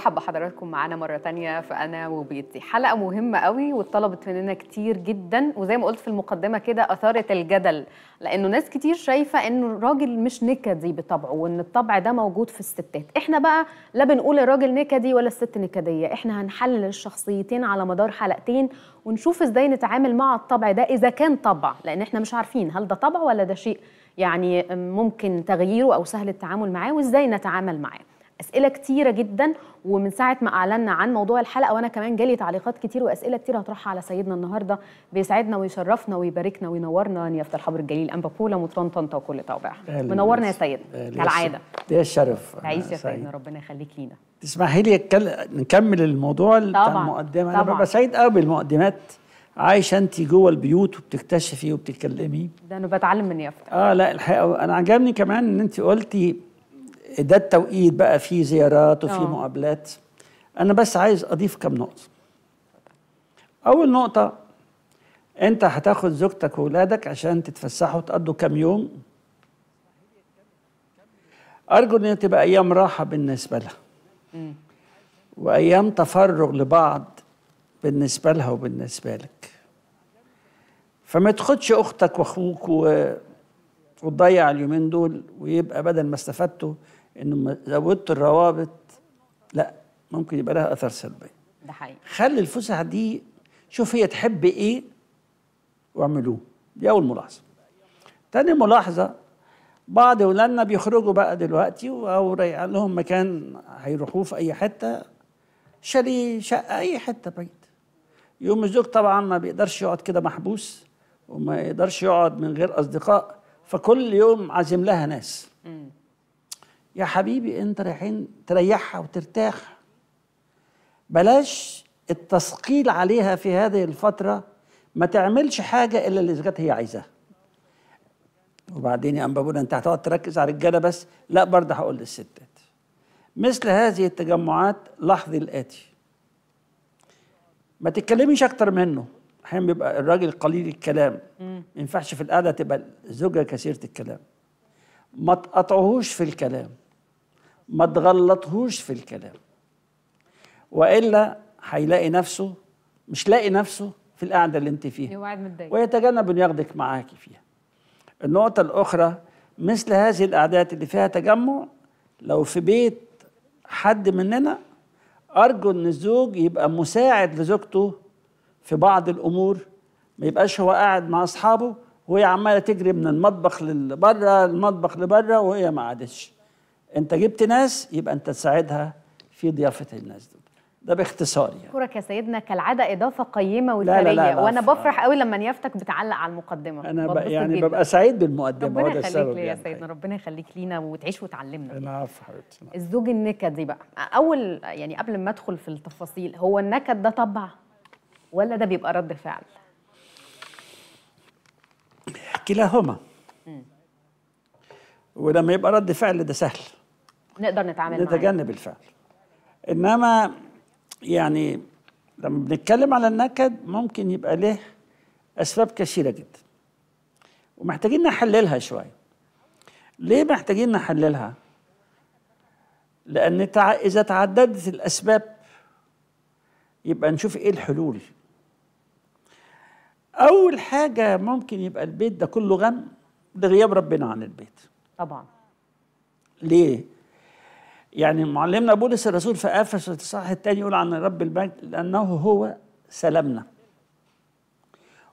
برحب بحضراتكم معانا مرة تانية في أنا وبيتي حلقة مهمة قوي واتطلبت مننا كتير جدا وزي ما قلت في المقدمة كده أثارت الجدل لأنه ناس كتير شايفة أنه الراجل مش نكدي بطبعه وأن الطبع ده موجود في الستات إحنا بقى لا بنقول الراجل نكدي ولا الست نكدية إحنا هنحلل الشخصيتين على مدار حلقتين ونشوف إزاي نتعامل مع الطبع ده إذا كان طبع لأن إحنا مش عارفين هل ده طبع ولا ده شيء يعني ممكن تغييره أو سهل التعامل معاه وإزاي نتعامل معاه اسئله كتيره جدا ومن ساعه ما اعلنا عن موضوع الحلقه وانا كمان جالي تعليقات كتير واسئله كتير هطرحها على سيدنا النهارده بيسعدنا ويشرفنا ويباركنا وينورنا نيافه الحبر الجليل انبا بولا مطران طنطا وكل توابعها منورنا يا سيدنا كالعاده ده الشرف آه، عيش يا سيدنا ربنا يخليك لينا تسمحي لي نكمل الموضوع طبعا المقدمه طبعا. انا ببقى سعيد قوي بالمقدمات عايشه انت جوه البيوت وبتكتشفي وبتتكلمي ده انا بتعلم من يافطه اه لا الحقيقه انا عجبني كمان ان انت قلتي ده التوقيت بقى في زيارات أوه. مقابلات انا بس عايز اضيف كم نقطه اول نقطه انت هتاخد زوجتك واولادك عشان تتفسحوا وتقضوا كم يوم ارجو ان تبقى ايام راحه بالنسبه لها وايام تفرغ لبعض بالنسبه لها وبالنسبه لك فما تاخدش اختك واخوك و... وتضيع اليومين دول ويبقى بدل ما استفدتوا ان زودت الروابط لا ممكن يبقى لها اثر سلبي ده حقيقي خلي الفسح دي شوف هي تحب ايه واعملوه دي اول ملاحظه تاني ملاحظه بعض ولادنا بيخرجوا بقى دلوقتي او رايق لهم مكان هيروحوه في اي حته شاليه شقه اي حته بيت يقوم الزوج طبعا ما بيقدرش يقعد كده محبوس وما يقدرش يقعد من غير اصدقاء فكل يوم عازم لها ناس يا حبيبي انت رايحين تريحها وترتاح بلاش التثقيل عليها في هذه الفترة ما تعملش حاجة إلا اللي كانت هي عايزاها وبعدين يا أم بابونا أنت هتقعد تركز على الرجالة بس لا برضه هقول للستات مثل هذه التجمعات لاحظي الآتي ما تتكلميش أكتر منه أحيانا بيبقى الراجل قليل الكلام ما ينفعش في القعدة تبقى الزوجة كثيرة الكلام ما تقطعهوش في الكلام ما تغلطهوش في الكلام والا هيلاقي نفسه مش لاقي نفسه في القعده اللي انت فيها ويتجنب ان ياخدك معاكي فيها النقطه الاخرى مثل هذه القعدات اللي فيها تجمع لو في بيت حد مننا ارجو ان الزوج يبقى مساعد لزوجته في بعض الامور ما يبقاش هو قاعد مع اصحابه وهي عماله تجري من المطبخ لبره المطبخ لبره وهي ما قعدتش انت جبت ناس يبقى انت تساعدها في ضيافه الناس دول ده باختصار يعني شكرك يا سيدنا كالعاده اضافه قيمه وثريه لا لا لا لا وانا بفرح قوي لما نيافتك بتعلق على المقدمه انا ب... يعني جدا. ببقى سعيد بالمقدمه ربنا يخليك لي يا يعني. سيدنا حقيقة. ربنا يخليك لينا وتعيش وتعلمنا العفو حبيبتي الزوج النكدي بقى اول يعني قبل ما ادخل في التفاصيل هو النكد ده طبع ولا ده بيبقى رد فعل كلاهما ولما يبقى رد فعل ده سهل نقدر نتعامل معاه نتجنب الفعل انما يعني لما بنتكلم على النكد ممكن يبقى له اسباب كثيره جدا ومحتاجين نحللها شويه ليه محتاجين نحللها لان اذا تعددت الاسباب يبقى نشوف ايه الحلول اول حاجه ممكن يبقى البيت ده كله غم لغياب ربنا عن البيت طبعا ليه يعني معلمنا بولس الرسول في أفس الاصحاح الثاني يقول عن الرب المجد لانه هو سلامنا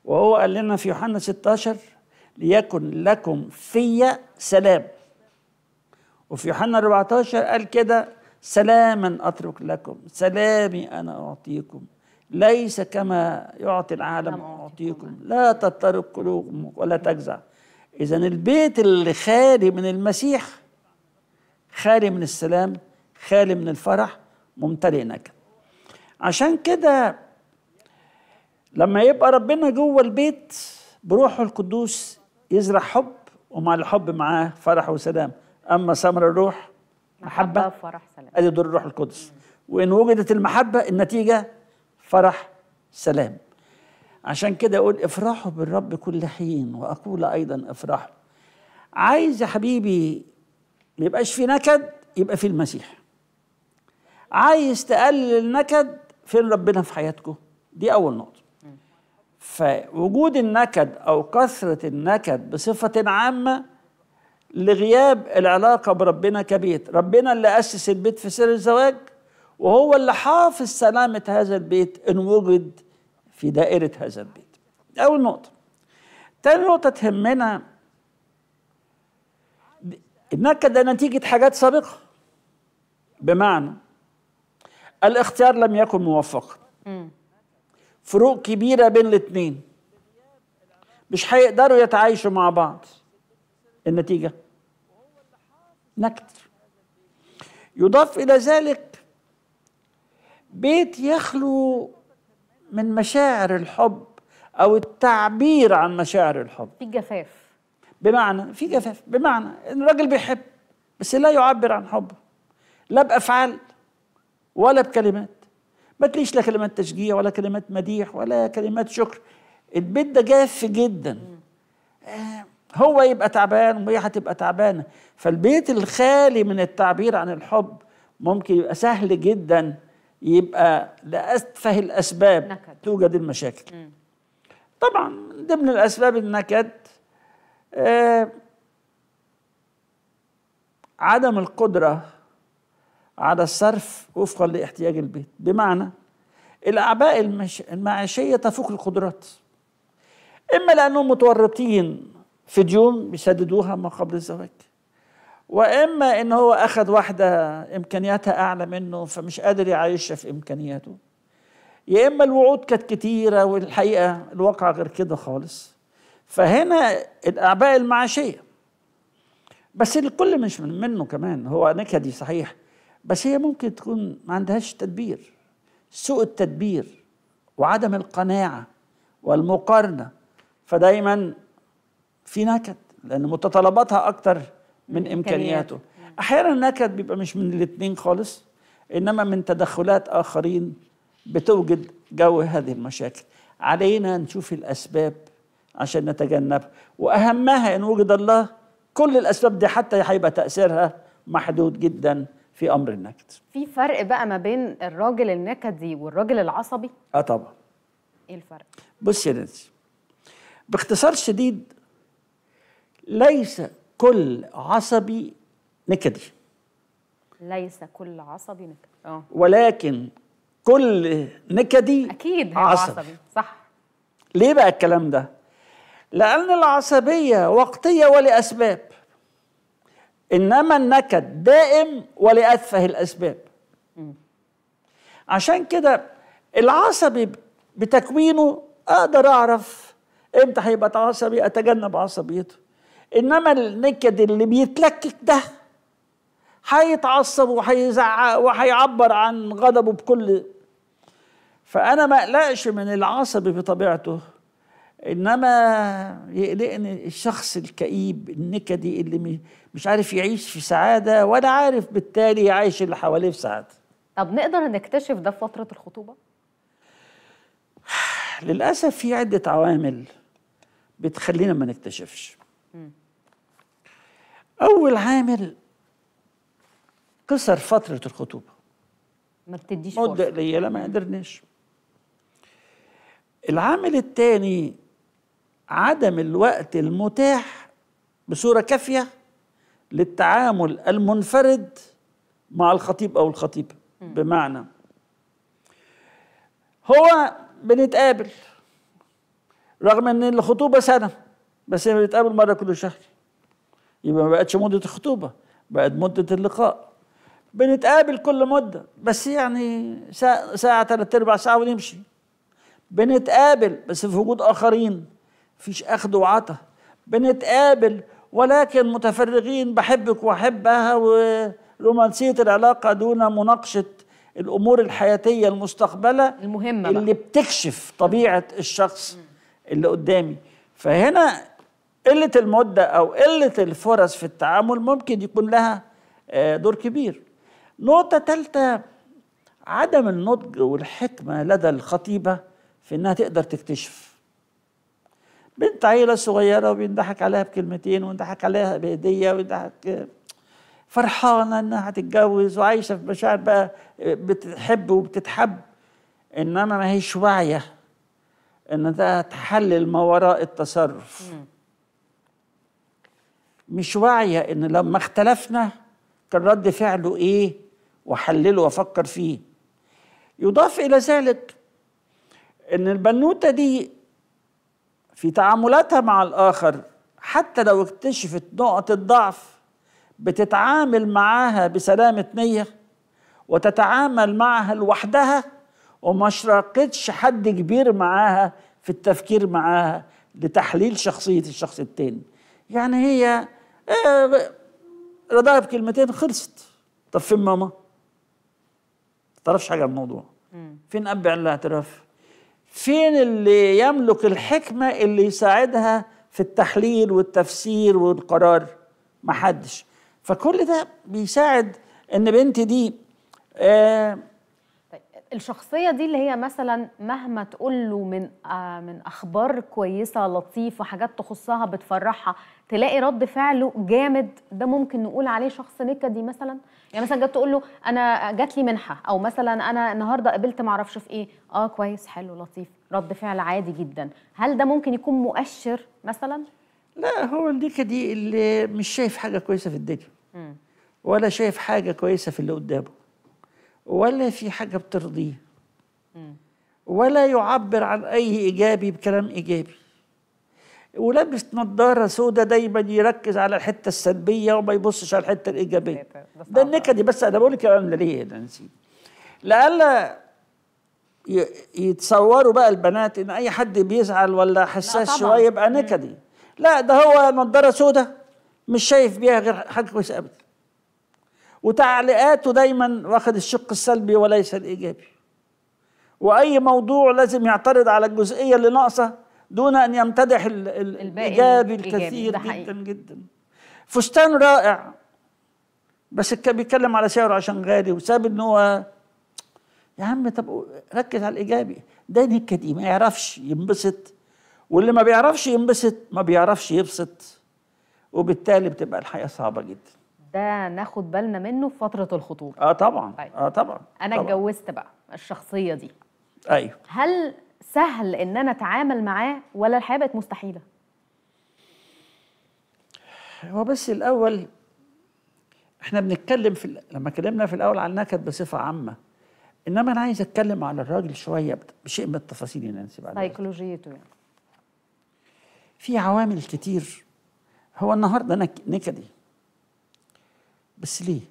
وهو قال لنا في يوحنا 16 ليكن لكم في سلام وفي يوحنا 14 قال كده سلاما اترك لكم سلامي انا اعطيكم ليس كما يعطي العالم اعطيكم لا تضطرب قلوبكم ولا تجزع اذا البيت اللي خالي من المسيح خالي من السلام خالي من الفرح ممتلئ نكد عشان كده لما يبقى ربنا جوه البيت بروحه القدوس يزرع حب ومع الحب معاه فرح وسلام اما ثمر الروح محبه, فرح سلام ادي دور الروح القدس وان وجدت المحبه النتيجه فرح سلام عشان كده اقول افرحوا بالرب كل حين واقول ايضا افرحوا عايز يا حبيبي ما يبقاش في نكد يبقى في المسيح عايز تقلل النكد فين ربنا في حياتكم دي اول نقطه فوجود النكد او كثره النكد بصفه عامه لغياب العلاقه بربنا كبيت ربنا اللي اسس البيت في سر الزواج وهو اللي حافظ سلامه هذا البيت ان وجد في دائره هذا البيت اول نقطه تاني نقطه تهمنا النكد ده نتيجة حاجات سابقة بمعنى الاختيار لم يكن موفقا فروق كبيرة بين الاثنين مش هيقدروا يتعايشوا مع بعض النتيجة نكد يضاف إلى ذلك بيت يخلو من مشاعر الحب أو التعبير عن مشاعر الحب في جفاف بمعنى في جفاف بمعنى ان الراجل بيحب بس لا يعبر عن حبه لا بافعال ولا بكلمات ما تليش لا كلمات تشجيع ولا كلمات مديح ولا كلمات شكر البيت ده جاف جدا آه، هو يبقى تعبان وهي هتبقى تعبانه فالبيت الخالي من التعبير عن الحب ممكن يبقى سهل جدا يبقى لأسفه الأسباب نكد. توجد المشاكل م. طبعا ضمن الأسباب النكد آه، عدم القدرة على الصرف وفقا لاحتياج البيت بمعنى الأعباء المعيشية تفوق القدرات إما لأنهم متورطين في ديون بيسددوها ما قبل الزواج واما ان هو اخذ واحده امكانياتها اعلى منه فمش قادر يعيشها في امكانياته يا اما الوعود كانت كتيره والحقيقه الواقع غير كده خالص فهنا الأعباء المعاشية بس الكل مش من منه كمان هو نكدي صحيح بس هي ممكن تكون ما عندهاش تدبير سوء التدبير وعدم القناعة والمقارنة فدايما في نكد لأن متطلباتها أكتر من إمكانياته أحيانا النكد بيبقى مش من الاتنين خالص إنما من تدخلات آخرين بتوجد جو هذه المشاكل علينا نشوف الأسباب عشان نتجنبها واهمها ان وجد الله كل الاسباب دي حتى هيبقى تاثيرها محدود جدا في امر النكد في فرق بقى ما بين الراجل النكدي والراجل العصبي اه طبعا ايه الفرق بص يا نانسي باختصار شديد ليس كل عصبي نكدي ليس كل عصبي نكدي اه ولكن كل نكدي اكيد عصبي. عصبي صح ليه بقى الكلام ده لأن العصبية وقتية ولأسباب إنما النكد دائم ولأتفه الأسباب عشان كده العصبي بتكوينه أقدر أعرف إمتى هيبقى عصبي أتجنب عصبيته إنما النكد اللي بيتلكك ده هيتعصب وهيزعق وهيعبر عن غضبه بكل فأنا ما أقلقش من العصبي بطبيعته انما يقلقني الشخص الكئيب النكدي اللي مش عارف يعيش في سعاده ولا عارف بالتالي يعيش اللي حواليه في سعاده طب نقدر نكتشف ده في فتره الخطوبه للاسف في عده عوامل بتخلينا ما نكتشفش م. اول عامل قصر فتره الخطوبه ما بتديش مده قليله ما قدرناش العامل الثاني عدم الوقت المتاح بصوره كافيه للتعامل المنفرد مع الخطيب او الخطيبه بمعنى هو بنتقابل رغم ان الخطوبه سنه بس هي بنتقابل مره كل شهر يبقى ما بقتش مده الخطوبه بقت مده اللقاء بنتقابل كل مده بس يعني ساعه ثلاث اربع ساعه ونمشي بنتقابل بس في وجود اخرين مفيش أخد وعطا بنتقابل ولكن متفرغين بحبك وأحبها ورومانسية العلاقة دون مناقشة الأمور الحياتية المستقبلة المهمة اللي بقى. بتكشف طبيعة الشخص اللي قدامي فهنا قلة المدة أو قلة الفرص في التعامل ممكن يكون لها آه، دور كبير نقطة ثالثة عدم النضج والحكمة لدى الخطيبة في إنها تقدر تكتشف بنت عيلة صغيرة وبينضحك عليها بكلمتين وينضحك عليها بهدية وينضحك فرحانة إنها هتتجوز وعايشة في مشاعر بقى بتحب وبتتحب إنما ما هيش واعية إن ده تحلل ما وراء التصرف مش واعية إن لما اختلفنا كان رد فعله إيه وحلله وأفكر فيه يضاف إلى ذلك إن البنوتة دي في تعاملاتها مع الآخر حتى لو اكتشفت نقط الضعف بتتعامل معاها بسلامة نية وتتعامل معها لوحدها وما شراكتش حد كبير معاها في التفكير معاها لتحليل شخصية الشخص التاني يعني هي آه، رضاها بكلمتين خلصت طب فين ماما؟ ما تعرفش حاجة عن الموضوع فين أب على الاعتراف؟ فين اللي يملك الحكمة اللي يساعدها في التحليل والتفسير والقرار محدش فكل ده بيساعد ان بنتي دي آه الشخصية دي اللي هي مثلا مهما تقول له من آه، من أخبار كويسة لطيفة حاجات تخصها بتفرحها تلاقي رد فعله جامد ده ممكن نقول عليه شخص نكدي مثلا يعني مثلا جت تقول له أنا جات لي منحة أو مثلا أنا النهاردة قابلت معرفش في إيه أه كويس حلو لطيف رد فعل عادي جدا هل ده ممكن يكون مؤشر مثلا؟ لا هو النكدي اللي مش شايف حاجة كويسة في الدنيا ولا شايف حاجة كويسة في اللي قدامه ولا في حاجة بترضيه ولا يعبر عن أي إيجابي بكلام إيجابي ولابس نظاره سودة دايما يركز على الحته السلبيه وما يبصش على الحته الايجابيه إيه، طيب، ده النكدي بس انا بقول الكلام ده ليه ده نسيت لعل يتصوروا بقى البنات ان اي حد بيزعل ولا حساس شويه يبقى نكدي لا ده هو نظاره سودة مش شايف بيها غير حاجه كويسه ابدا وتعليقاته دايما واخد الشق السلبي وليس الايجابي واي موضوع لازم يعترض على الجزئيه اللي ناقصه دون ان يمتدح الايجابي الكثير جدا جدا فستان رائع بس كان بيتكلم على سعره عشان غالي وساب ان هو يا عم طب ركز على الايجابي ده نكه ما يعرفش ينبسط واللي ما بيعرفش ينبسط ما بيعرفش يبسط وبالتالي بتبقى الحياه صعبه جدا ده ناخد بالنا منه في فتره الخطوبه اه طبعا طيب. اه طبعا انا اتجوزت بقى الشخصيه دي ايوه هل سهل ان انا اتعامل معاه ولا الحياه بقت مستحيله هو بس الاول احنا بنتكلم في لما اتكلمنا في الاول عن النكد بصفه عامه انما انا عايز اتكلم على الراجل شويه بشيء من التفاصيل يا نانسي بعد سيكولوجيته يعني في عوامل كتير هو النهارده نكدي بس ليه؟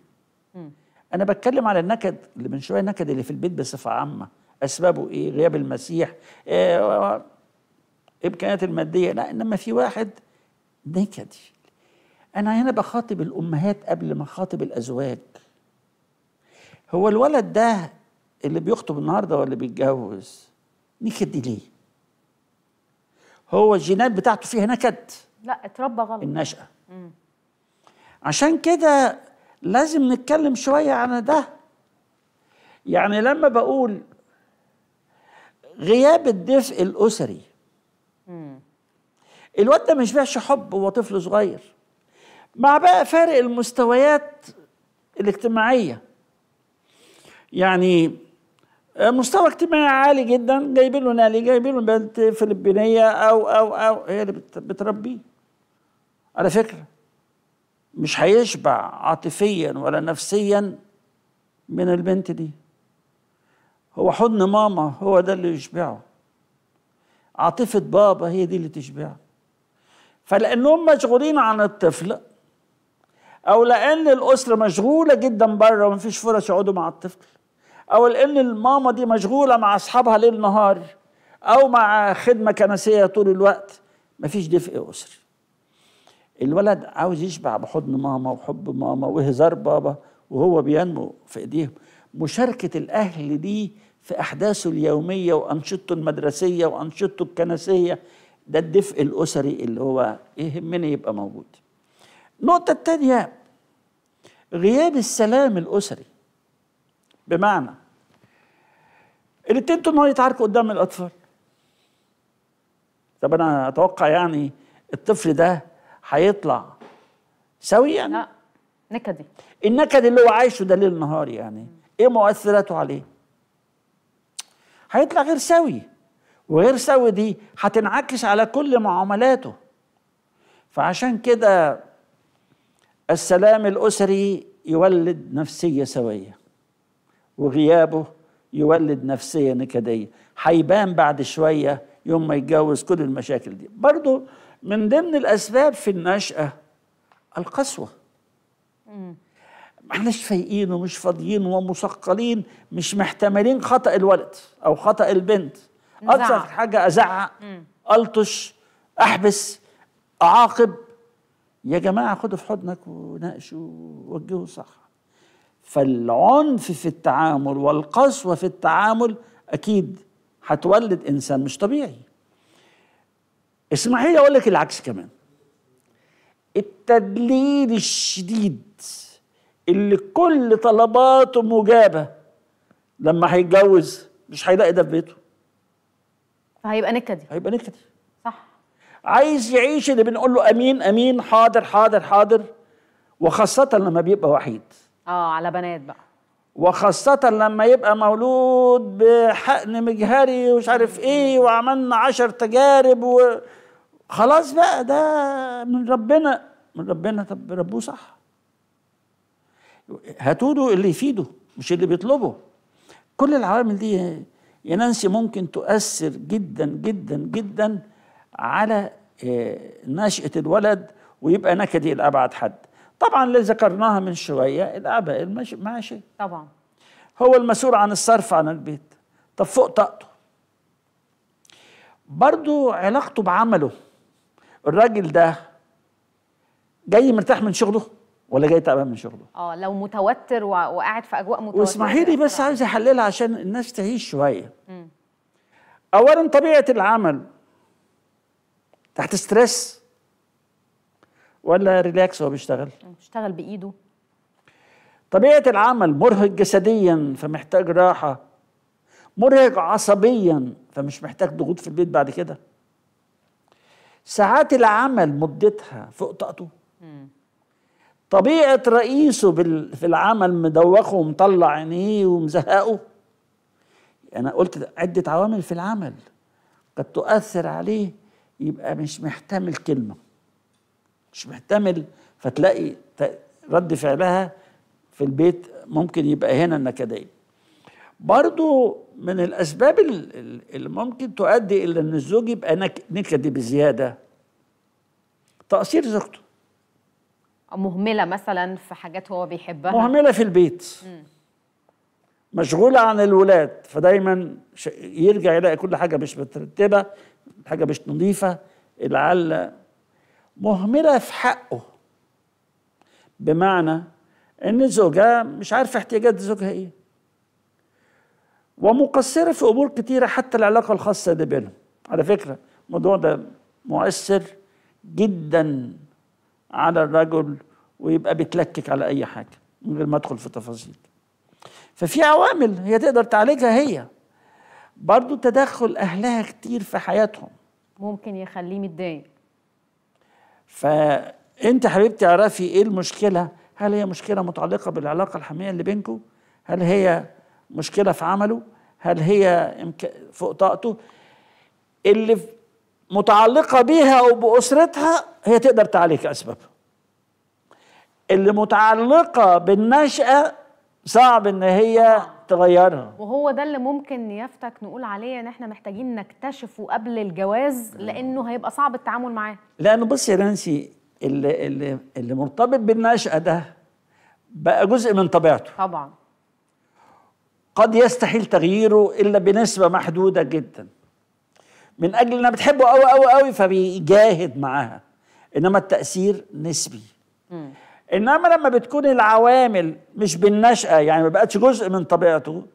م. انا بتكلم على النكد اللي من شويه النكد اللي في البيت بصفه عامه اسبابه ايه؟ غياب المسيح إيه امكانيات الماديه لا انما في واحد نكدي انا هنا بخاطب الامهات قبل ما اخاطب الازواج هو الولد ده اللي بيخطب النهارده ولا بيتجوز نكد ليه هو الجينات بتاعته فيها نكد لا اتربى غلط النشأة مم. عشان كده لازم نتكلم شوية عن ده يعني لما بقول غياب الدفء الأسري الواد ده مش بيعش حب هو طفل صغير مع بقى فارق المستويات الاجتماعية يعني مستوى اجتماعي عالي جدا جايبين له نالي جايبين له بنت فلبينيه او او او هي اللي بتربيه على فكره مش هيشبع عاطفيا ولا نفسيا من البنت دي هو حضن ماما هو ده اللي يشبعه عاطفة بابا هي دي اللي تشبعه فلأنهم مشغولين عن الطفل أو لأن الأسرة مشغولة جدا بره ومفيش فرص يقعدوا مع الطفل أو لأن الماما دي مشغولة مع أصحابها ليل نهار أو مع خدمة كنسية طول الوقت مفيش دفء أسري الولد عاوز يشبع بحضن ماما وحب ماما وهزار بابا وهو بينمو في ايديهم مشاركه الاهل دي في احداثه اليوميه وانشطته المدرسيه وانشطته الكنسيه ده الدفء الاسري اللي هو يهمني يبقى موجود النقطه الثانيه غياب السلام الاسري بمعنى الاتنين طول النهار يتعاركوا قدام الاطفال طب انا اتوقع يعني الطفل ده هيطلع سويا لا نكدي النكد اللي هو عايشه ده ليل نهار يعني ايه مؤثراته عليه هيطلع غير سوي وغير سوي دي هتنعكس على كل معاملاته فعشان كده السلام الاسري يولد نفسيه سويه وغيابه يولد نفسيه نكديه هيبان بعد شويه يوم ما يتجوز كل المشاكل دي برضه من ضمن الاسباب في النشاه القسوه ما احناش فايقين ومش فاضيين ومثقلين مش محتملين خطا الولد او خطا البنت اكثر حاجه ازعق الطش احبس اعاقب يا جماعه خدوا في حضنك وناقشوا ووجهوا صح فالعنف في التعامل والقسوه في التعامل اكيد هتولد انسان مش طبيعي لي اقول لك العكس كمان التدليل الشديد اللي كل طلباته مجابه لما هيتجوز مش هيلاقي ده في بيته هيبقى نكدي هيبقى نكدي صح عايز يعيش اللي بنقول له امين امين حاضر حاضر حاضر وخاصه لما بيبقى وحيد اه على بنات بقى وخاصة لما يبقى مولود بحقن مجهري ومش عارف ايه وعملنا عشر تجارب وخلاص بقى ده من ربنا من ربنا طب ربوه صح هاتوله اللي يفيده مش اللي بيطلبه كل العوامل دي يا نانسي ممكن تؤثر جدا جدا جدا على آه، نشأة الولد ويبقى نكدي لأبعد حد طبعا اللي ذكرناها من شويه الاباء إيه، ماشي طبعا هو المسؤول عن الصرف عن البيت طب فوق طاقته برضو علاقته بعمله الراجل ده جاي مرتاح من شغله ولا جاي تعبان من شغله اه لو متوتر وقاعد في اجواء متوتره واسمحي لي بس عايز احللها عشان الناس تعيش شويه اولا طبيعه العمل تحت ستريس ولا ريلاكس وهو بيشتغل بيشتغل بايده طبيعه العمل مرهق جسديا فمحتاج راحه مرهق عصبيا فمش محتاج ضغوط في البيت بعد كده ساعات العمل مدتها فوق طاقته طبيعه رئيسه في العمل مدوخه ومطلع عينيه ومزهقه انا قلت عده عوامل في العمل قد تؤثر عليه يبقى مش محتمل كلمه مش محتمل فتلاقي رد فعلها في البيت ممكن يبقى هنا النكدية برضو من الأسباب اللي ممكن تؤدي إلى أن الزوج يبقى نكدي بزيادة تقصير زوجته مهملة مثلا في حاجات هو بيحبها مهملة في البيت م. مشغولة عن الولاد فدايما يرجع يلاقي كل حاجة مش مترتبة حاجة مش نظيفة العلة مهمله في حقه بمعنى ان زوجها مش عارفه احتياجات زوجها ايه ومقصره في امور كتيره حتى العلاقه الخاصه دي بينهم على فكره الموضوع ده مؤثر جدا على الرجل ويبقى بيتلكك على اي حاجه من غير ما ادخل في تفاصيل ففي عوامل هي تقدر تعالجها هي برضو تدخل اهلها كتير في حياتهم ممكن يخليه متضايق فانت حبيبتي تعرفي ايه المشكله هل هي مشكله متعلقه بالعلاقه الحميميه اللي بينكم هل هي مشكله في عمله هل هي فوق طاقته اللي متعلقه بيها او باسرتها هي تقدر تعالج اسبابها اللي متعلقه بالنشأة صعب ان هي تغيرها وهو ده اللي ممكن يفتك نقول عليه ان احنا محتاجين نكتشفه قبل الجواز لانه هيبقى صعب التعامل معاه لانه بص يا نانسي اللي, اللي, اللي مرتبط بالنشأة ده بقى جزء من طبيعته طبعا قد يستحيل تغييره الا بنسبه محدوده جدا من اجل انها بتحبه قوي قوي قوي فبيجاهد معاها انما التاثير نسبي م. انما لما بتكون العوامل مش بالنشأة يعني ما بقتش جزء من طبيعته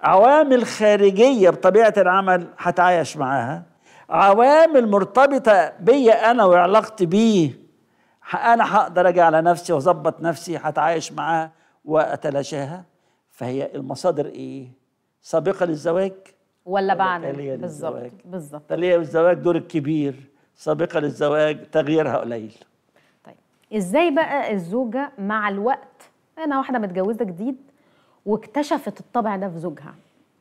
عوامل خارجية بطبيعة العمل هتعايش معاها عوامل مرتبطة بيا انا وعلاقتي بيه انا هقدر اجي على نفسي واظبط نفسي هتعايش معاها واتلاشاها فهي المصادر ايه سابقة للزواج ولا بعد بالظبط بالظبط تالية للزواج دور الكبير سابقة للزواج تغييرها قليل ازاي بقى الزوجه مع الوقت انا واحده متجوزه جديد واكتشفت الطبع ده في زوجها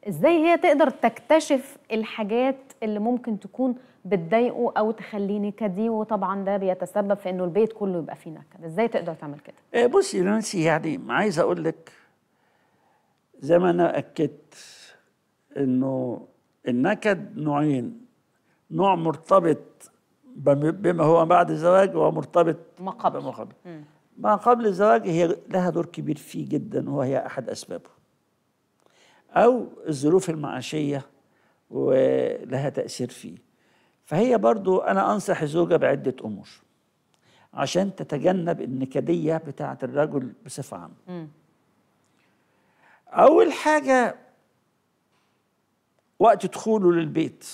ازاي هي تقدر تكتشف الحاجات اللي ممكن تكون بتضايقه او تخليه نكدي وطبعا ده بيتسبب في انه البيت كله يبقى فيه نكد ازاي تقدر تعمل كده آه، بصي نانسي يعني عايز اقول لك زي ما انا اكدت انه النكد نوعين نوع مرتبط بما هو بعد الزواج ومرتبط مرتبط ما قبل ما قبل ما قبل الزواج هي لها دور كبير فيه جدا وهي احد اسبابه او الظروف المعاشيه ولها تاثير فيه فهي برضو انا انصح الزوجه بعده امور عشان تتجنب النكديه بتاعه الرجل بصفه عامه اول حاجه وقت دخوله للبيت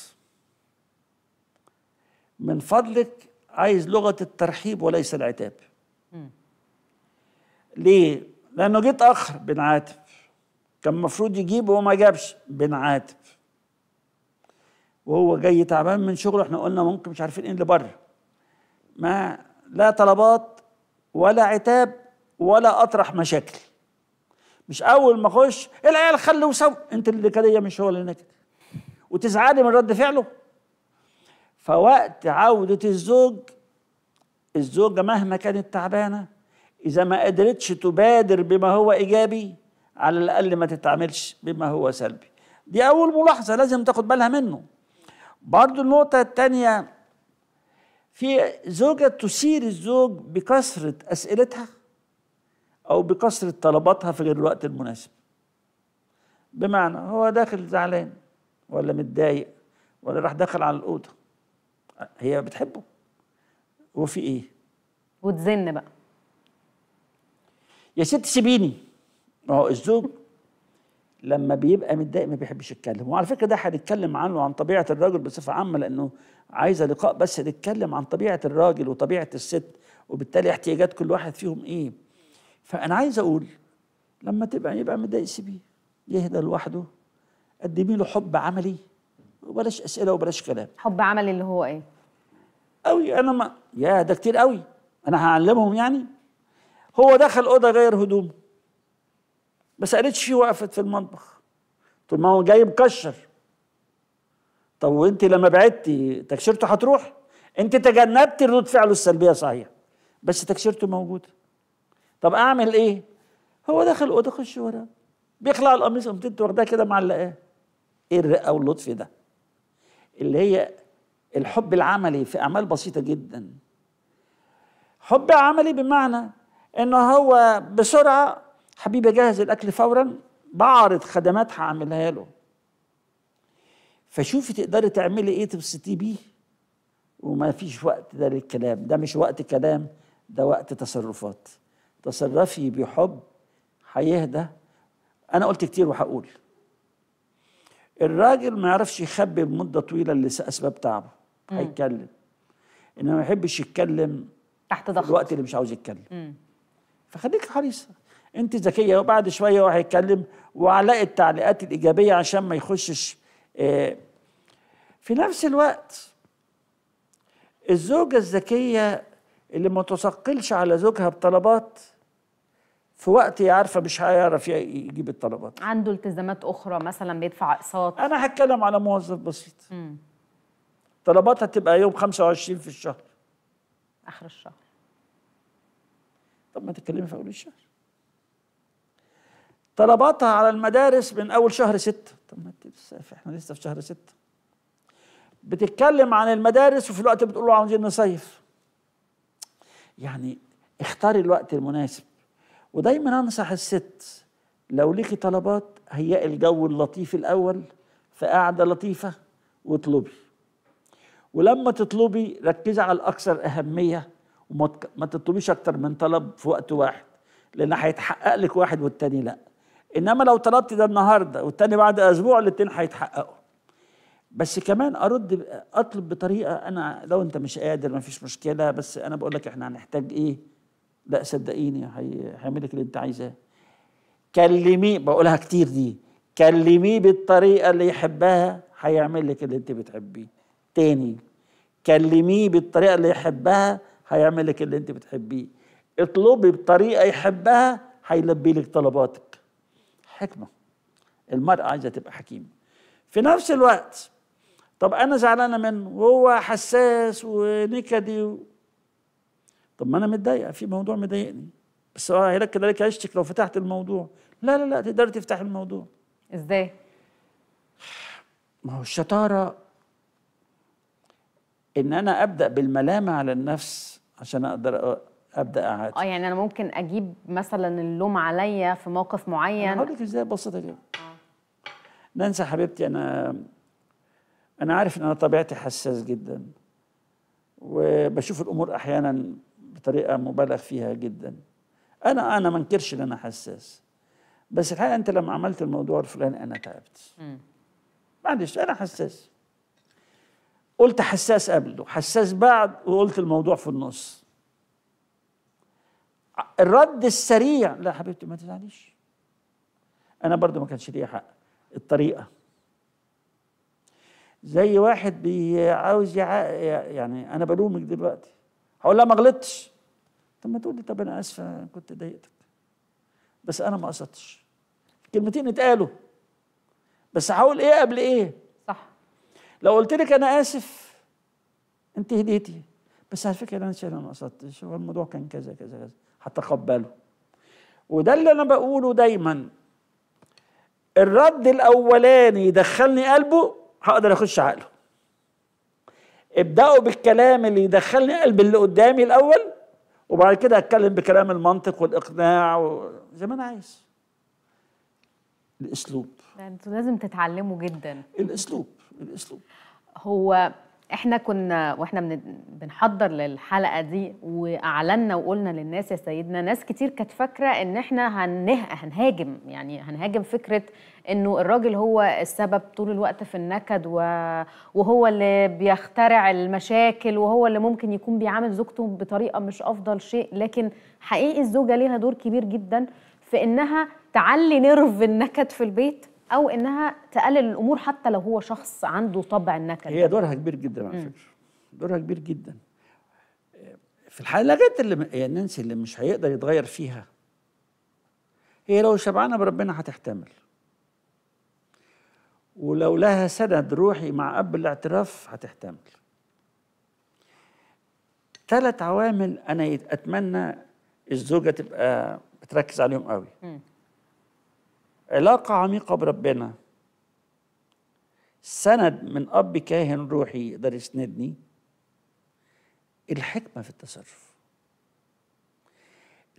من فضلك عايز لغه الترحيب وليس العتاب ليه لانه جه اخر بنعاتب كان المفروض يجيب وما جابش بنعاتب وهو جاي تعبان من شغله احنا قلنا ممكن مش عارفين ايه اللي بره ما لا طلبات ولا عتاب ولا اطرح مشاكل مش اول ما اخش العيال خلوا سوا انت اللي كده مش هو اللي نكد وتزعلي من رد فعله فوقت عودة الزوج الزوجة مهما كانت تعبانة إذا ما قدرتش تبادر بما هو إيجابي على الأقل ما تتعاملش بما هو سلبي دي أول ملاحظة لازم تاخد بالها منه برضو النقطة الثانية في زوجة تثير الزوج بكثرة أسئلتها أو بكثرة طلباتها في غير الوقت المناسب بمعنى هو داخل زعلان ولا متضايق ولا راح داخل على الأوضة هي بتحبه هو في ايه وتزن بقى يا ست سيبيني ما هو الزوج لما بيبقى متضايق ما بيحبش يتكلم وعلى فكره ده هنتكلم عنه عن طبيعه الراجل بصفه عامه لانه عايزه لقاء بس نتكلم عن طبيعه الراجل وطبيعه الست وبالتالي احتياجات كل واحد فيهم ايه فانا عايز اقول لما تبقى يبقى متضايق سيبيه يهدى لوحده قدمي له حب عملي وبلاش اسئله وبلاش كلام حب عمل اللي هو ايه قوي انا ما يا ده كتير قوي انا هعلمهم يعني هو دخل اوضه غير هدومه ما سالتش فيه وقفت في المطبخ طول ما هو جاي مكشر طب وانت لما بعدتي تكشيرته هتروح انت تجنبتي ردود فعله السلبيه صحيح بس تكشيرته موجوده طب اعمل ايه هو دخل اوضه خش ورا بيخلع القميص قمت انت واخداه كده معلقاه ايه الرقه واللطف ده اللي هي الحب العملي في اعمال بسيطه جدا حب عملي بمعنى ان هو بسرعه حبيبي جهز الاكل فورا بعرض خدمات هعملها له فشوفي تقدري تعملي ايه تبسطي بيه وما فيش وقت ده للكلام ده مش وقت كلام ده وقت تصرفات تصرفي بحب هيهدى انا قلت كتير وهقول الراجل ما يعرفش يخبي بمده طويله اللي اسباب تعبه هيتكلم انما ما يحبش يتكلم تحت ضغط الوقت اللي مش عاوز يتكلم مم. فخليك حريصه انت ذكيه وبعد شويه هو هيتكلم وعلاء التعليقات الايجابيه عشان ما يخشش آه، في نفس الوقت الزوجه الذكيه اللي ما تثقلش على زوجها بطلبات في وقت عارفه مش هيعرف يجيب الطلبات عنده التزامات اخرى مثلا بيدفع اقساط انا هتكلم على موظف بسيط امم طلباتها تبقى يوم 25 في الشهر اخر الشهر طب ما تتكلمي في اول الشهر طلباتها على المدارس من اول شهر 6 طب ما احنا لسه في شهر 6 بتتكلم عن المدارس وفي الوقت بتقول له عاوزين نصيف يعني اختاري الوقت المناسب ودايما انصح الست لو ليكي طلبات هيئي الجو اللطيف الاول في قعده لطيفه واطلبي ولما تطلبي ركزي على الاكثر اهميه وما تطلبيش اكتر من طلب في وقت واحد لان هيتحقق لك واحد والتاني لا انما لو طلبت ده النهارده والتاني بعد اسبوع الاتنين هيتحققوا بس كمان ارد اطلب بطريقه انا لو انت مش قادر مفيش مشكله بس انا بقول لك احنا هنحتاج ايه لا صدقيني هيعمل لك اللي انت عايزاه كلميه بقولها كتير دي كلميه بالطريقه اللي يحبها هيعمل لك اللي انت بتحبيه تاني كلميه بالطريقه اللي يحبها هيعمل لك اللي انت بتحبيه اطلبي بطريقه يحبها هيلبي لك طلباتك حكمه المرأة عايزة تبقى حكيمة في نفس الوقت طب أنا زعلانة منه وهو حساس ونكدي طب ما انا متضايقه في موضوع مضايقني بس اه هيرك كذلك عشتك لو فتحت الموضوع لا لا لا تقدر تفتح الموضوع ازاي ما هو الشطاره ان انا ابدا بالملامه على النفس عشان اقدر ابدا اعاتب اه يعني انا ممكن اجيب مثلا اللوم عليا في موقف معين هقول لك ازاي ببسطها كده ننسى حبيبتي انا انا عارف ان انا طبيعتي حساس جدا وبشوف الامور احيانا بطريقه مبالغ فيها جدا انا انا ما انكرش ان انا حساس بس الحقيقه انت لما عملت الموضوع الفلاني انا تعبت معلش انا حساس قلت حساس قبله حساس بعد وقلت الموضوع في النص الرد السريع لا حبيبتي ما تزعليش انا برضو ما كانش ليا حق الطريقه زي واحد عاوز يعني انا بلومك دلوقتي هقول لها ما غلطتش طب ما تقول لي طب انا اسفه كنت ضايقتك بس انا ما قصدتش كلمتين اتقالوا بس هقول ايه قبل ايه صح لو قلت لك انا اسف انت هديتي بس على فكره انا انا ما قصدتش هو الموضوع كان كذا كذا كذا هتقبله وده اللي انا بقوله دايما الرد الاولاني يدخلني قلبه هقدر اخش عقله ابداوا بالكلام اللي يدخلني قلب اللي قدامي الاول وبعد كده اتكلم بكلام المنطق والاقناع و... زي ما انا عايز الاسلوب انتوا لازم تتعلموا جدا الاسلوب الاسلوب هو احنا كنا واحنا بنحضر للحلقه دي واعلنا وقلنا للناس يا سيدنا ناس كتير كانت فاكره ان احنا هنه... هنهاجم يعني هنهاجم فكره انه الراجل هو السبب طول الوقت في النكد و... وهو اللي بيخترع المشاكل وهو اللي ممكن يكون بيعامل زوجته بطريقه مش افضل شيء لكن حقيقي الزوجه ليها دور كبير جدا في انها تعلي نرف النكد في البيت او انها تقلل الامور حتى لو هو شخص عنده طبع النكد هي دورها كبير جدا على فكره دورها كبير جدا في الحلقات اللي يا نانسي اللي مش هيقدر يتغير فيها هي لو شبعانه بربنا هتحتمل ولو لها سند روحي مع اب الاعتراف هتحتمل ثلاث عوامل انا اتمنى الزوجه تبقى بتركز عليهم قوي م. علاقة عميقة بربنا سند من أب كاهن روحي يقدر يسندني الحكمة في التصرف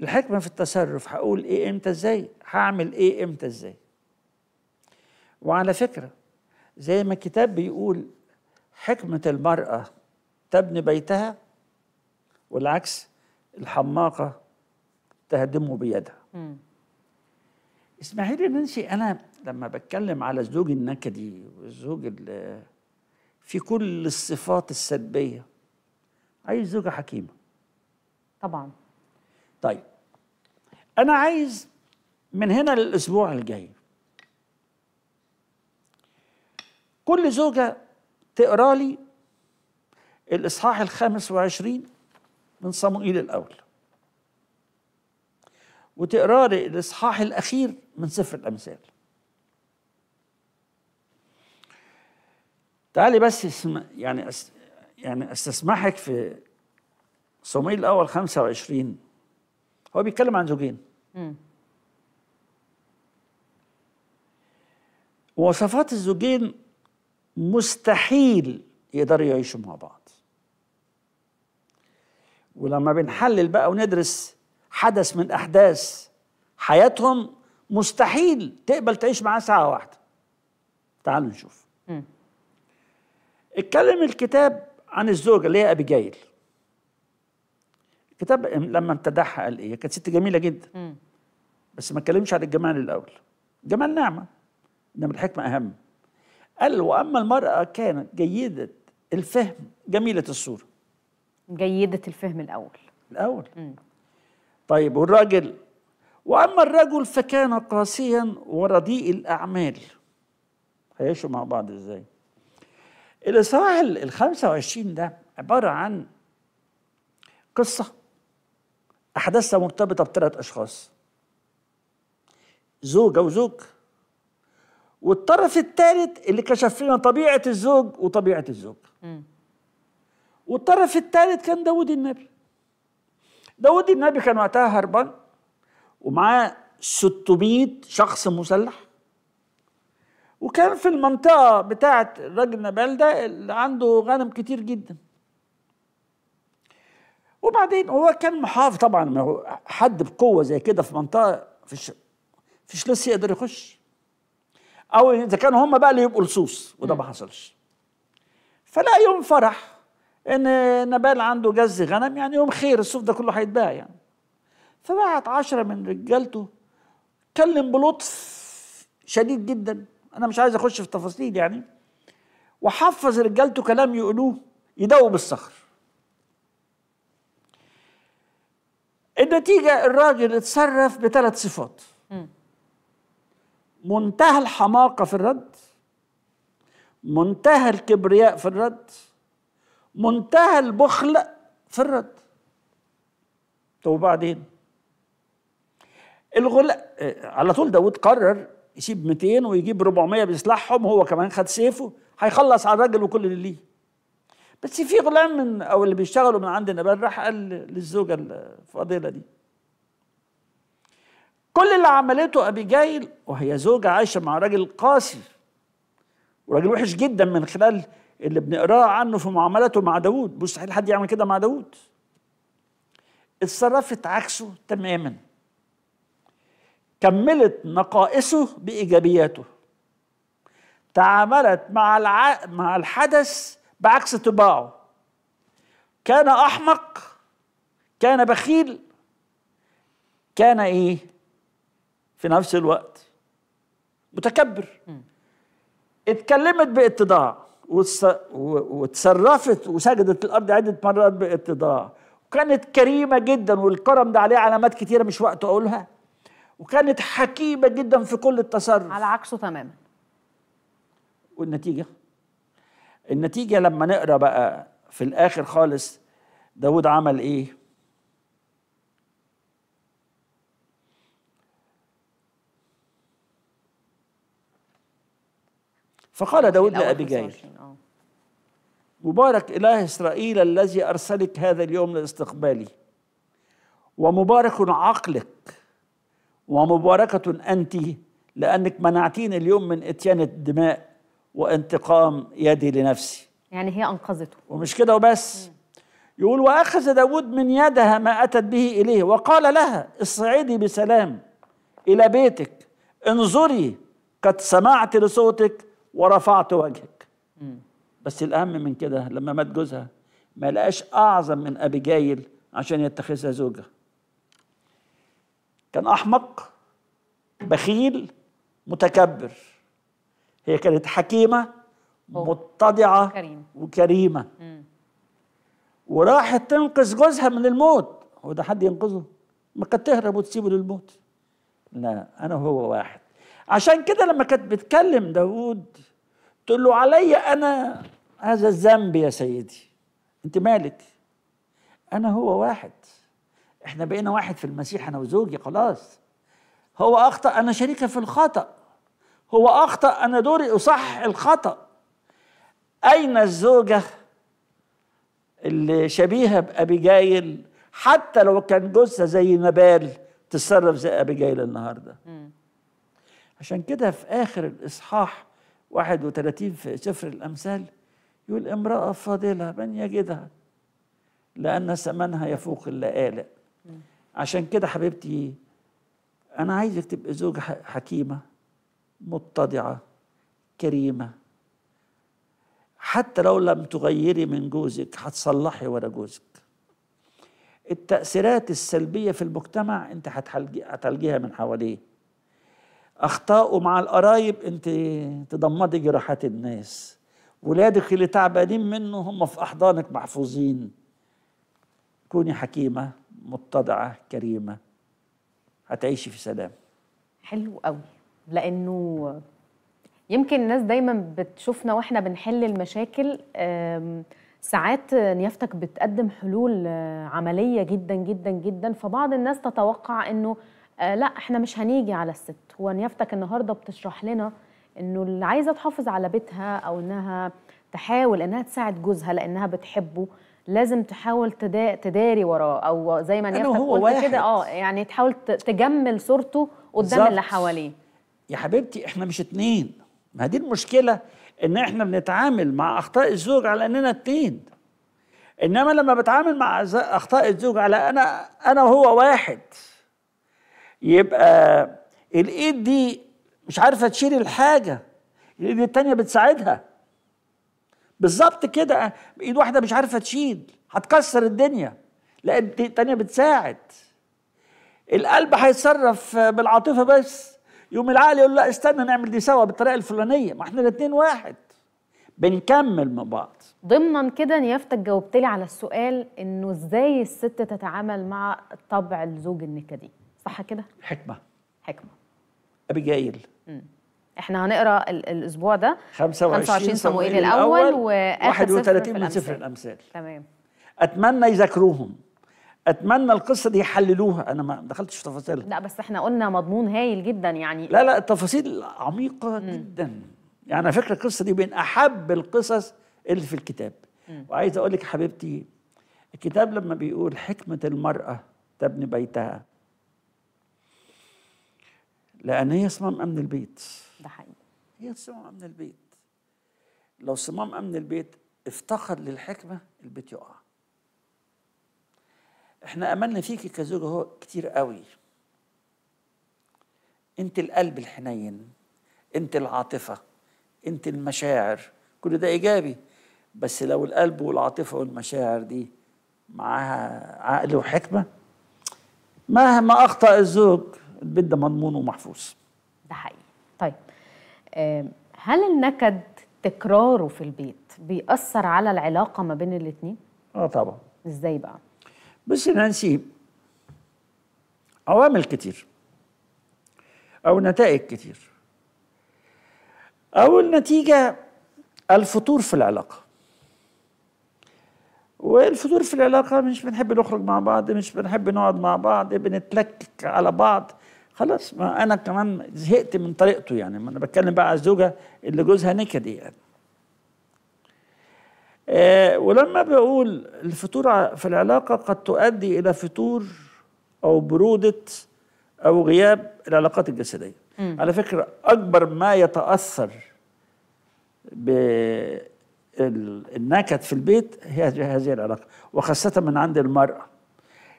الحكمة في التصرف هقول إيه إمتى إزاي هعمل إيه إمتى إزاي وعلى فكرة زي ما الكتاب بيقول حكمة المرأة تبني بيتها والعكس الحماقة تهدمه بيدها م. اسماعيل المنسي انا لما بتكلم على الزوج النكدي والزوج اللي في كل الصفات السلبيه عايز زوجه حكيمه طبعا طيب انا عايز من هنا للاسبوع الجاي كل زوجه تقرا لي الاصحاح الخامس وعشرين من صموئيل الاول وتقرا لي الاصحاح الاخير من سفر الامثال تعالي بس اسم يعني أس يعني استسمحك في صموئيل الاول 25 هو بيتكلم عن زوجين م. وصفات الزوجين مستحيل يقدروا يعيشوا مع بعض ولما بنحلل بقى وندرس حدث من احداث حياتهم مستحيل تقبل تعيش معاه ساعه واحده تعالوا نشوف اتكلم الكتاب عن الزوجه اللي هي ابيجايل الكتاب لما امتدحها قال ايه كانت ست جميله جدا م. بس ما اتكلمش عن الجمال الاول جمال نعمه انما الحكمه اهم قال واما المراه كانت جيده الفهم جميله الصوره جيده الفهم الاول الاول م. طيب والراجل وأما الرجل فكان قاسيا ورديء الأعمال هيعيشوا مع بعض إزاي الإصحاح ال 25 ده عبارة عن قصة أحداثها مرتبطة بثلاث أشخاص زوجة وزوج والطرف الثالث اللي كشف لنا طبيعة الزوج وطبيعة الزوج م. والطرف الثالث كان داود النبي داود النبي كان وقتها هربان ومعاه 600 شخص مسلح وكان في المنطقة بتاعة الراجل نبال ده اللي عنده غنم كتير جدا وبعدين هو كان محافظ طبعا ما هو حد بقوة زي كده في منطقة فيش فيش لص يقدر يخش او اذا كانوا هم بقى اللي يبقوا لصوص وده ما حصلش فلا يوم فرح ان نبال عنده جز غنم يعني يوم خير الصوف ده كله هيتباع يعني فبعت عشرة من رجالته اتكلم بلطف شديد جدا انا مش عايز اخش في تفاصيل يعني وحفظ رجالته كلام يقولوه يدوب الصخر النتيجة الراجل اتصرف بثلاث صفات منتهى الحماقة في الرد منتهى الكبرياء في الرد منتهى البخل في الرد طب وبعدين الغلا على طول داود قرر يسيب 200 ويجيب 400 بيصلحهم هو كمان خد سيفه هيخلص على الراجل وكل اللي ليه بس في غلام من او اللي بيشتغلوا من عند نبال راح قال للزوجه الفاضله دي كل اللي عملته جايل وهي زوجه عايشه مع راجل قاسي وراجل وحش جدا من خلال اللي بنقراه عنه في معاملته مع داوود مستحيل حد يعمل كده مع داوود اتصرفت عكسه تماما كملت نقائصه بايجابياته تعاملت مع الع... مع الحدث بعكس طباعه كان احمق كان بخيل كان ايه في نفس الوقت متكبر م. اتكلمت باتضاع وتصرفت وسجدت الارض عده مرات باتضاع وكانت كريمه جدا والكرم ده عليه علامات كتيره مش وقت اقولها وكانت حكيمه جدا في كل التصرف على عكسه تماما والنتيجه النتيجه لما نقرا بقى في الاخر خالص داود عمل ايه فقال داود لأبيجيل آه. مبارك إله إسرائيل الذي أرسلك هذا اليوم لاستقبالي ومبارك عقلك ومباركة أنت لأنك منعتيني اليوم من إتيان الدماء وانتقام يدي لنفسي يعني هي أنقذته ومش كده وبس يقول وأخذ داود من يدها ما أتت به إليه وقال لها اصعدي بسلام إلى بيتك انظري قد سمعت لصوتك ورفعت وجهك بس الأهم من كده لما مات جوزها ما لقاش أعظم من أبيجايل عشان يتخذها زوجة كان أحمق بخيل متكبر هي كانت حكيمة متضعة كريم. وكريمة وراحت تنقذ جوزها من الموت هو ده حد ينقذه ما كانت تهرب وتسيبه للموت لا أنا هو واحد عشان كده لما كانت بتكلم داود تقول له علي أنا هذا الذنب يا سيدي أنت مالك أنا هو واحد احنا بقينا واحد في المسيح أنا وزوجي خلاص هو أخطأ أنا شريكة في الخطأ هو أخطأ أنا دوري أصحح الخطأ أين الزوجة اللي شبيهة بأبيجايل حتى لو كان جثه زي نبال تتصرف زي أبيجايل النهارده عشان كده في آخر الإصحاح 31 في سفر الأمثال يقول امرأة فاضلة من يجدها لأن ثمنها يفوق اللآلئ عشان كده حبيبتي أنا عايزك تبقي زوجة حكيمة متضعة كريمة حتى لو لم تغيري من جوزك هتصلحي ورا جوزك التأثيرات السلبية في المجتمع أنت هتعالجيها من حواليه اخطائه مع القرايب انت تضمدي جراحات الناس ولادك اللي تعبانين منه هم في احضانك محفوظين كوني حكيمه متضعه كريمه هتعيشي في سلام حلو قوي لانه يمكن الناس دايما بتشوفنا واحنا بنحل المشاكل ساعات نيافتك بتقدم حلول آه، عمليه جدا جدا جدا فبعض الناس تتوقع انه آه، لا احنا مش هنيجي على الست هو نيافتك النهارده بتشرح لنا انه اللي عايزه تحافظ على بيتها او انها تحاول انها تساعد جوزها لانها بتحبه لازم تحاول تدا... تداري وراه او زي ما نيافتك قلت كده اه يعني تحاول تجمل صورته قدام اللي حواليه يا حبيبتي احنا مش اتنين ما دي المشكله ان احنا بنتعامل مع اخطاء الزوج على اننا اتنين انما لما بتعامل مع اخطاء الزوج على انا انا وهو واحد يبقى الايد دي مش عارفه تشيل الحاجه الايد التانيه بتساعدها بالظبط كده ايد واحده مش عارفه تشيل هتكسر الدنيا لا الايد التانيه بتساعد القلب هيتصرف بالعاطفه بس يوم العقل يقول لا استنى نعمل دي سوا بالطريقه الفلانيه ما احنا الاثنين واحد بنكمل مع بعض ضمنا كده نيافتك جاوبت لي على السؤال انه ازاي الست تتعامل مع طبع الزوج النكدي صح كده حكمه حكمه ابيجايل احنا هنقرا الاسبوع ده 25, 25 صموئيل الاول و 31 من سفر الامثال تمام اتمنى يذاكروهم اتمنى القصه دي يحللوها انا ما دخلتش في تفاصيلها لا بس احنا قلنا مضمون هايل جدا يعني لا لا التفاصيل عميقه مم. جدا يعني على فكره القصه دي من احب القصص اللي في الكتاب مم. وعايز اقول لك حبيبتي الكتاب لما بيقول حكمه المراه تبني بيتها لان هي صمام امن البيت ده حقيقي هي صمام امن البيت لو صمام امن البيت افتقد للحكمه البيت يقع احنا املنا فيكي كزوجه هو كتير قوي انت القلب الحنين انت العاطفه انت المشاعر كل ده ايجابي بس لو القلب والعاطفه والمشاعر دي معاها عقل وحكمه مهما اخطا الزوج البيت ده مضمون ومحفوظ ده حقيقي طيب هل النكد تكراره في البيت بيأثر على العلاقة ما بين الاتنين؟ اه طبعا ازاي بقى؟ بس نانسي عوامل كتير او نتائج كتير اول نتيجة الفتور في العلاقة والفتور في العلاقة مش بنحب نخرج مع بعض مش بنحب نقعد مع بعض بنتلكك على بعض خلاص ما انا كمان زهقت من طريقته يعني ما انا بتكلم بقى على الزوجه اللي جوزها نكد يعني آه ولما بقول الفتور في العلاقه قد تؤدي الى فتور او بروده او غياب العلاقات الجسديه م. على فكره اكبر ما يتاثر بالنكد في البيت هي هذه العلاقه وخاصه من عند المراه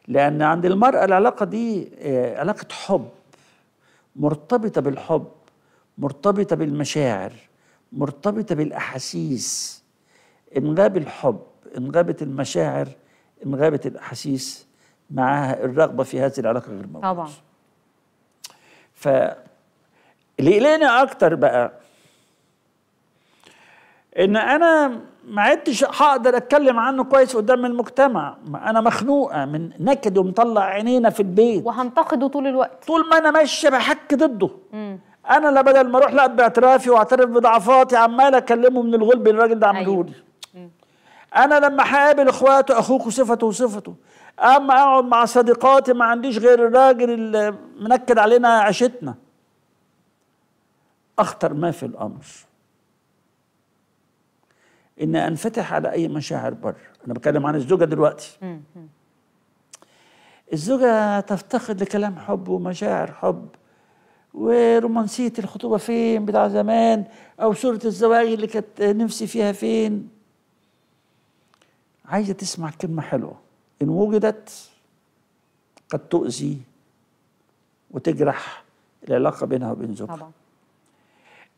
لان عند المراه العلاقه دي آه، علاقه حب مرتبطه بالحب مرتبطه بالمشاعر مرتبطه بالاحاسيس ان غاب الحب ان غابت المشاعر ان غابت الاحاسيس معها الرغبه في هذه العلاقه غير موجوده طبعا ف اللي اكتر بقى ان انا ما عدتش هقدر اتكلم عنه كويس قدام المجتمع انا مخنوقه من نكد ومطلع عينينا في البيت وهنتقده طول الوقت طول ما انا ماشيه بحك ضده مم. انا لا بدل ما اروح لا باعترافي واعترف بضعفاتي عمال اكلمه من الغلب اللي الراجل ده عمله لي أيوه. انا لما هقابل اخواته اخوك وصفته وصفته اما اقعد مع صديقاتي ما عنديش غير الراجل اللي منكد علينا عيشتنا اخطر ما في الامر ان انفتح على اي مشاعر بر انا بتكلم عن الزوجه دلوقتي الزوجه تفتقد لكلام حب ومشاعر حب ورومانسيه الخطوبه فين بتاع زمان او صوره الزواج اللي كانت نفسي فيها فين عايزه تسمع كلمه حلوه ان وجدت قد تؤذي وتجرح العلاقه بينها وبين زوجها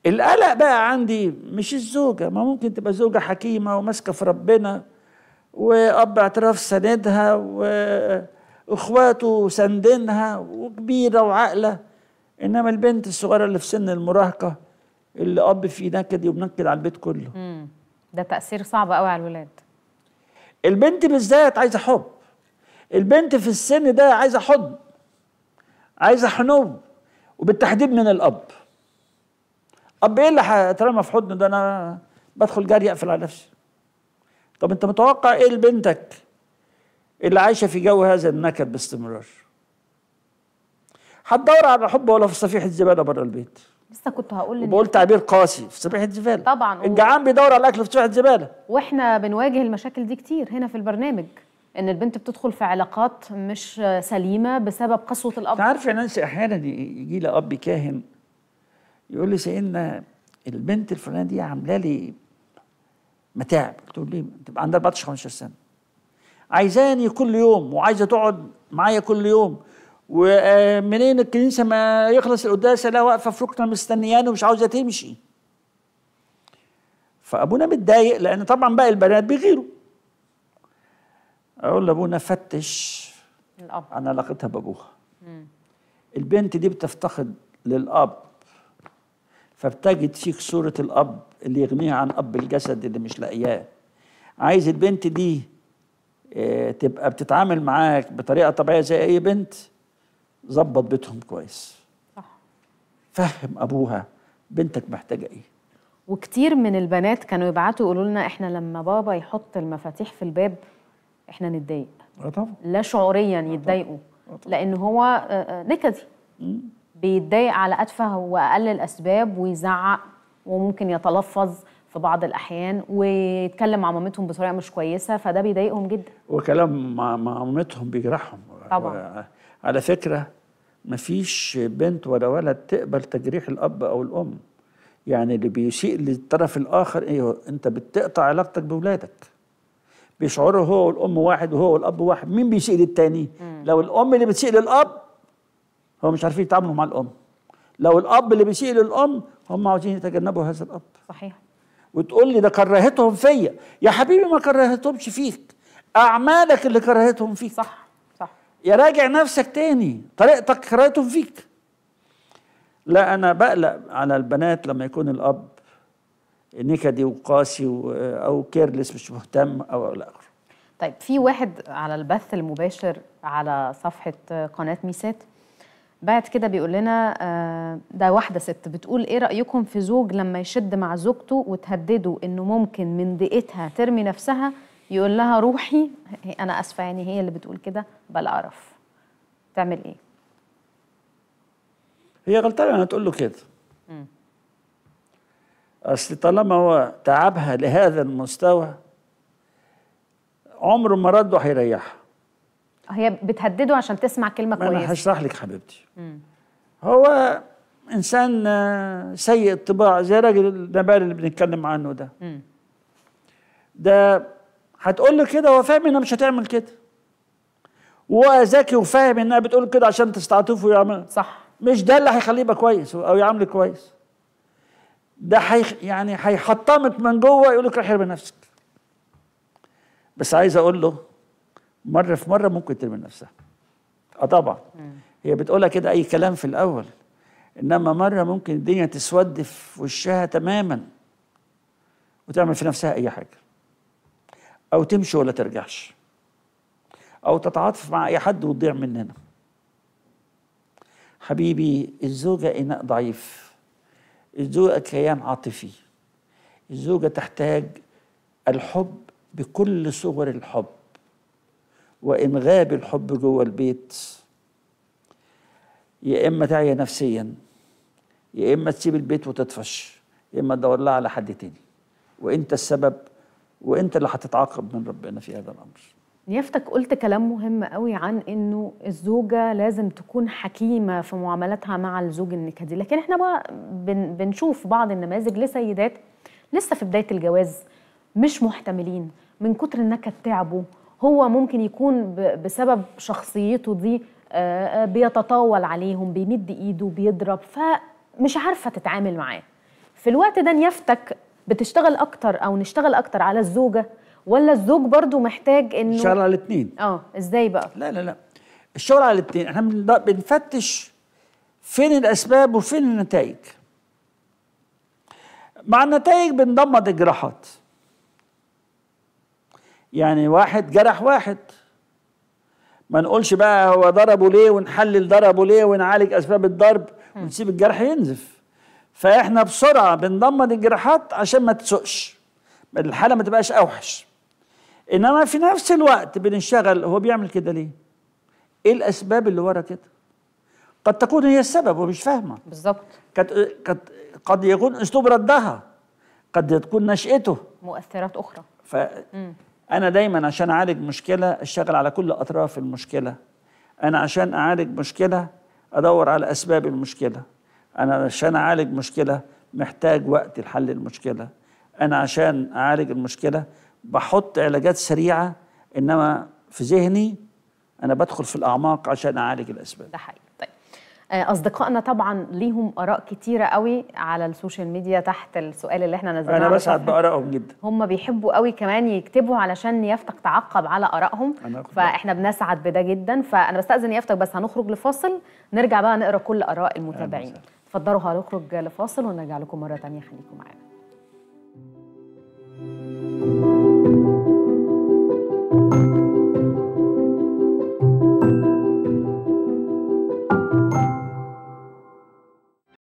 القلق بقى عندي مش الزوجة ما ممكن تبقى زوجة حكيمة وماسكة في ربنا وأب اعتراف سندها وإخواته سندينها وكبيرة وعاقلة إنما البنت الصغيرة اللي في سن المراهقة اللي أب فيه نكد وبنكد على البيت كله مم. ده تأثير صعب قوي على الولاد البنت بالذات عايزة حب البنت في السن ده عايزة حضن عايزة حنوب وبالتحديد من الأب أب إيه اللي هترمى في حضنه ده أنا بدخل جري أقفل على نفسي طب أنت متوقع إيه لبنتك اللي عايشة في جو هذا النكد باستمرار هتدور على حب ولا في صفيحة زبالة بره البيت لسه كنت هقول بقول تعبير قاسي في صفيحة زبالة طبعا الجعان بيدور على الأكل في صفيحة زبالة وإحنا بنواجه المشاكل دي كتير هنا في البرنامج ان البنت بتدخل في علاقات مش سليمه بسبب قسوه الاب انت عارف يا نانسي احيانا يجي لي اب كاهن يقول لي سيدنا البنت الفلانيه دي عامله لي متاعب قلت له ليه تبقى عندها 14 15 سنه عايزاني كل يوم وعايزه تقعد معايا كل يوم ومنين الكنيسه ما يخلص القداسه لا واقفه في ركنه مستنياني ومش عاوزه تمشي فابونا متضايق لان طبعا باقي البنات بيغيروا اقول لابونا فتش الاب عن علاقتها بابوها البنت دي بتفتقد للاب فبتجد فيك صورة الأب اللي يغنيها عن أب الجسد اللي مش لاقياه عايز البنت دي آه، تبقى بتتعامل معاك بطريقة طبيعية زي أي بنت ظبط بيتهم كويس صح فهم أبوها بنتك محتاجة إيه وكتير من البنات كانوا يبعتوا يقولوا لنا إحنا لما بابا يحط المفاتيح في الباب إحنا نتضايق آه، لا شعوريا يتضايقوا آه، لأن هو نكدي بيتضايق على أتفه وأقل الأسباب ويزعق وممكن يتلفظ في بعض الأحيان ويتكلم مع مامتهم بطريقة مش كويسة فده بيضايقهم جدا وكلام مع مامتهم بيجرحهم طبعا على فكرة مفيش بنت ولا ولد تقبل تجريح الأب أو الأم يعني اللي بيسيء للطرف الآخر إيه أنت بتقطع علاقتك بولادك بيشعروا هو والام واحد وهو والاب واحد مين بيسيء للتاني مم. لو الام اللي بتسيء للاب هم مش عارفين يتعاملوا مع الام لو الاب اللي بيسيء للام هم عاوزين يتجنبوا هذا الاب صحيح وتقول لي ده كرهتهم فيا يا حبيبي ما كرهتهمش فيك اعمالك اللي كرهتهم فيك صح صح يا راجع نفسك تاني طريقتك كرهتهم فيك لا انا بقلق على البنات لما يكون الاب نكدي وقاسي او كيرلس مش مهتم او الى اخره طيب في واحد على البث المباشر على صفحه قناه ميسات بعد كده بيقول لنا آه، ده واحدة ست بتقول ايه رأيكم في زوج لما يشد مع زوجته وتهدده انه ممكن من دقيقتها ترمي نفسها يقول لها روحي انا اسفة يعني هي اللي بتقول كده قرف تعمل ايه؟ هي غلطانة انا تقول له كده اصل طالما هو تعبها لهذا المستوى عمره ما رده هيريحها هي بتهدده عشان تسمع كلمه كويسه انا هشرح لك حبيبتي مم. هو انسان آه، سيء الطباع زي راجل النبال اللي بنتكلم عنه ده مم. ده هتقول له كده هو فاهم انها مش هتعمل كده وذكي وفاهم انها بتقول كده عشان تستعطفه ويعمل صح مش ده اللي هيخليه يبقى كويس او يعاملك كويس ده حي يعني هيحطمك من جوه يقول لك روح ارمي نفسك بس عايز اقول له مره في مره ممكن ترمي نفسها اه طبعا هي بتقولها كده اي كلام في الاول انما مره ممكن الدنيا تسود في وشها تماما وتعمل في نفسها اي حاجه او تمشي ولا ترجعش او تتعاطف مع اي حد وتضيع مننا حبيبي الزوجه اناء ضعيف الزوجه كيان عاطفي الزوجه تحتاج الحب بكل صور الحب وإن غاب الحب جوه البيت يا إما تعيا نفسيا يا إما تسيب البيت وتطفش يا إما تدور لها على حد تاني وأنت السبب وأنت اللي هتتعاقب من ربنا في هذا الأمر نيافتك قلت كلام مهم قوي عن انه الزوجه لازم تكون حكيمه في معاملتها مع الزوج النكدي لكن احنا بقى بن بنشوف بعض النماذج لسيدات لسه في بدايه الجواز مش محتملين من كتر النكد تعبوا هو ممكن يكون بسبب شخصيته دي آه، آه، بيتطاول عليهم بيمد ايده بيضرب فمش عارفه تتعامل معاه في الوقت ده نيافتك بتشتغل اكتر او نشتغل اكتر على الزوجه ولا الزوج برضو محتاج انه الشغل على الاثنين اه ازاي بقى لا لا لا الشغل على الاثنين احنا بنفتش فين الاسباب وفين النتائج مع النتائج بنضمد الجراحات يعني واحد جرح واحد ما نقولش بقى هو ضربه ليه ونحلل ضربه ليه ونعالج اسباب الضرب ونسيب الجرح ينزف فاحنا بسرعه بنضمن الجراحات عشان ما تسقش الحاله ما تبقاش اوحش انما في نفس الوقت بنشتغل هو بيعمل كده ليه؟ ايه الاسباب اللي ورا كده؟ قد تكون هي السبب ومش فاهمه بالظبط قد قد قد يكون اسلوب ردها قد تكون نشأته مؤثرات اخرى ف... انا دايما عشان اعالج مشكله اشتغل على كل اطراف المشكله انا عشان اعالج مشكله ادور على اسباب المشكله انا عشان اعالج مشكله محتاج وقت لحل المشكله انا عشان اعالج المشكله بحط علاجات سريعه انما في ذهني انا بدخل في الاعماق عشان اعالج الاسباب ده حقيقي آه، اصدقائنا طبعا ليهم اراء كتيره قوي على السوشيال ميديا تحت السؤال اللي احنا نزلناه انا بسعد بارائهم جدا هم بيحبوا قوي كمان يكتبوا علشان يفتك تعقب على ارائهم فاحنا بنسعد بده جدا فانا بستاذن يفتك بس هنخرج لفاصل نرجع بقى نقرا كل اراء المتابعين اتفضلوا هنخرج لفاصل ونرجع لكم مره ثانيه خليكم معانا